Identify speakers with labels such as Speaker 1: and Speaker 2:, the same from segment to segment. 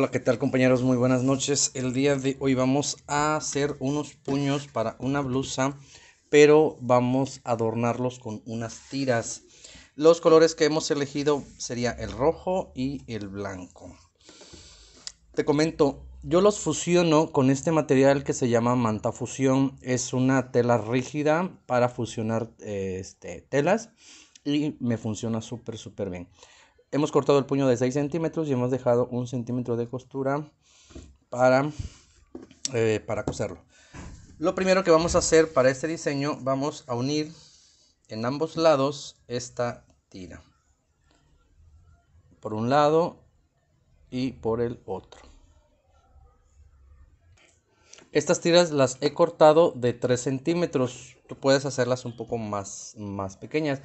Speaker 1: Hola, ¿qué tal compañeros? Muy buenas noches. El día de hoy vamos a hacer unos puños para una blusa, pero vamos a adornarlos con unas tiras. Los colores que hemos elegido sería el rojo y el blanco. Te comento, yo los fusiono con este material que se llama manta fusión. Es una tela rígida para fusionar eh, este, telas y me funciona súper, súper bien hemos cortado el puño de 6 centímetros y hemos dejado un centímetro de costura para, eh, para coserlo. Lo primero que vamos a hacer para este diseño, vamos a unir en ambos lados esta tira. Por un lado y por el otro. Estas tiras las he cortado de 3 centímetros. Tú puedes hacerlas un poco más, más pequeñas.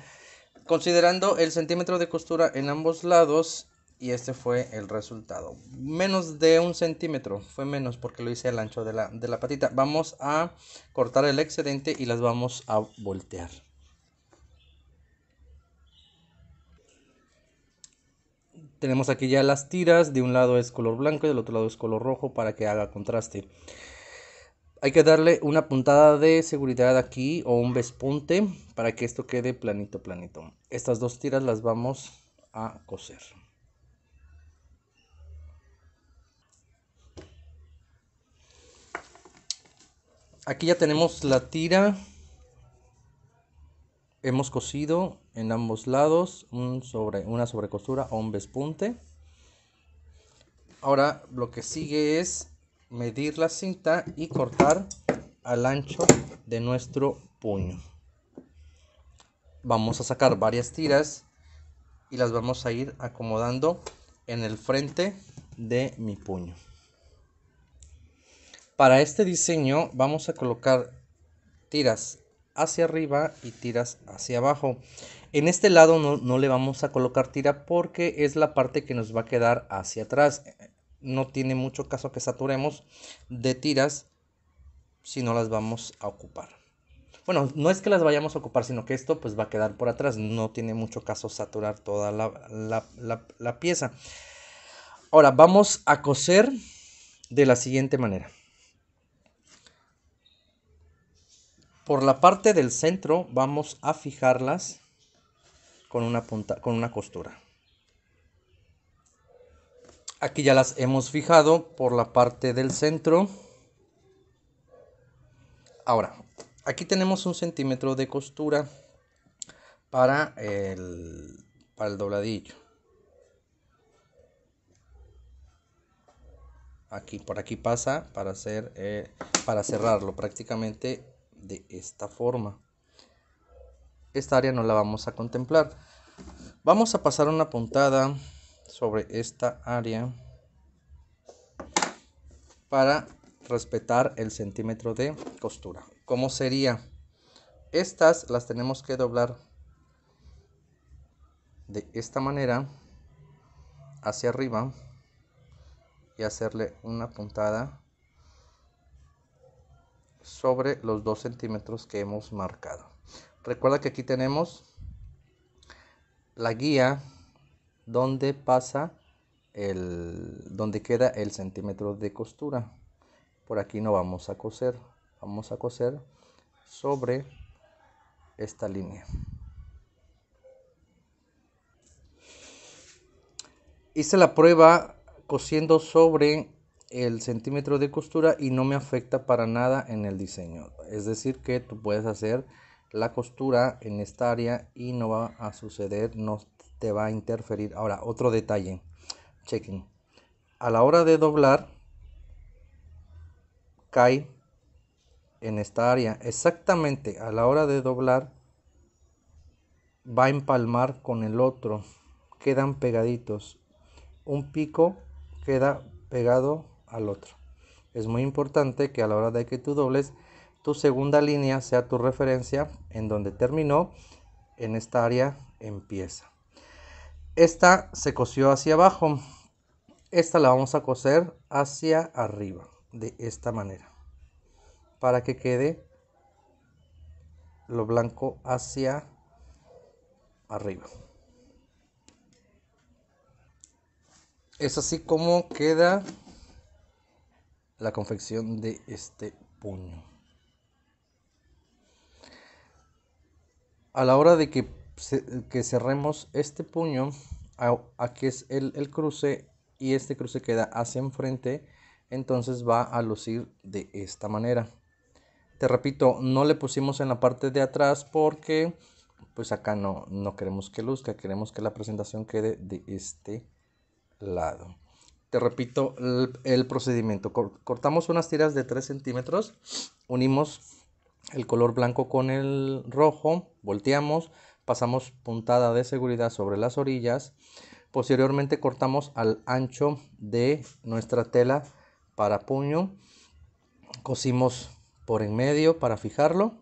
Speaker 1: Considerando el centímetro de costura en ambos lados y este fue el resultado. Menos de un centímetro, fue menos porque lo hice al ancho de la, patita. Vamos a cortar el excedente y las vamos a voltear. Tenemos aquí ya las tiras, de un lado es color blanco y del otro lado es color rojo para que haga contraste. Hay que darle una puntada de seguridad aquí o un vespunte para que esto quede planito, planito. Estas dos tiras las vamos a coser. Aquí ya tenemos la tira. Hemos cosido en ambos lados un sobre, una sobrecostura o un vespunte. Ahora lo que sigue es medir la cinta y cortar al ancho de nuestro puño. Vamos a sacar varias tiras y las vamos a ir acomodando en el frente de mi puño. Para este diseño vamos a colocar tiras hacia arriba y tiras hacia abajo. En este lado no, le vamos a colocar tira porque es la parte que nos va a quedar hacia atrás no tiene mucho caso que saturemos de tiras si no las vamos a ocupar. Bueno, no es que las vayamos a ocupar, sino que esto pues va a quedar por atrás. No tiene mucho caso saturar toda la, pieza. Ahora vamos a coser de la siguiente manera. Por la parte del centro vamos a fijarlas con una, con una costura aquí ya las hemos fijado por la parte del centro ahora aquí tenemos un centímetro de costura para el, para el dobladillo aquí por aquí pasa para hacer eh, para cerrarlo prácticamente de esta forma esta área no la vamos a contemplar vamos a pasar una puntada sobre esta área para respetar el centímetro de costura. Como sería? Estas las tenemos que doblar de esta manera hacia arriba y hacerle una puntada sobre los 2 centímetros que hemos marcado. Recuerda que aquí tenemos la guía donde pasa el donde queda el centímetro de costura por aquí no vamos a coser vamos a coser sobre esta línea hice la prueba cosiendo sobre el centímetro de costura y no me afecta para nada en el diseño es decir que tú puedes hacer la costura en esta área y no va a suceder no va a interferir. Ahora, otro detalle. Chequen. A la hora de doblar, cae en esta área. Exactamente a la hora de doblar, va a empalmar con el otro. Quedan pegaditos. Un pico queda pegado al otro. Es muy importante que a la hora de que tú dobles, tu segunda línea sea tu referencia en donde terminó, en esta área empieza. Esta se cosió hacia abajo. Esta la vamos a coser hacia arriba, de esta manera, para que quede lo blanco hacia arriba. Es así como queda la confección de este puño. A la hora de que pues, eh, que cerremos este puño, aquí es el, cruce y este cruce queda hacia enfrente, entonces va a lucir de esta manera. Te repito, no le pusimos en la parte de atrás porque pues acá no, queremos que luzca, queremos que la presentación quede de este lado. Te repito el, el procedimiento. Cortamos unas tiras de 3 centímetros, unimos el color blanco con el rojo, volteamos, pasamos puntada de seguridad sobre las orillas, posteriormente cortamos al ancho de nuestra tela para puño, cosimos por en medio para fijarlo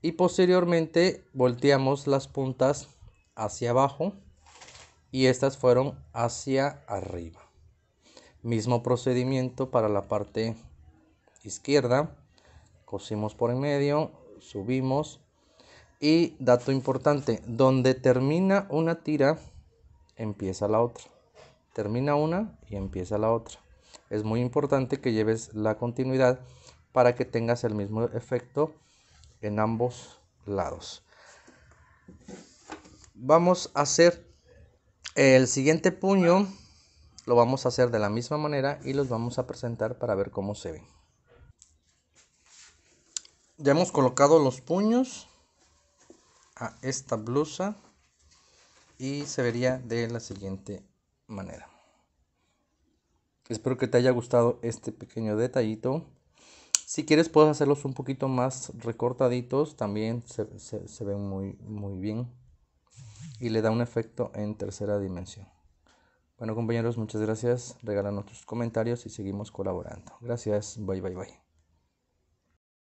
Speaker 1: y posteriormente volteamos las puntas hacia abajo y estas fueron hacia arriba. Mismo procedimiento para la parte izquierda, cosimos por en medio, subimos y dato importante, donde termina una tira, empieza la otra. Termina una y empieza la otra. Es muy importante que lleves la continuidad para que tengas el mismo efecto en ambos lados. Vamos a hacer el siguiente puño. Lo vamos a hacer de la misma manera y los vamos a presentar para ver cómo se ven. Ya hemos colocado los puños esta blusa y se vería de la siguiente manera. Espero que te haya gustado este pequeño detallito. Si quieres puedes hacerlos un poquito más recortaditos, también se, ven muy, muy bien y le da un efecto en tercera dimensión. Bueno compañeros, muchas gracias. Regálanos tus comentarios y seguimos colaborando. Gracias, bye bye bye.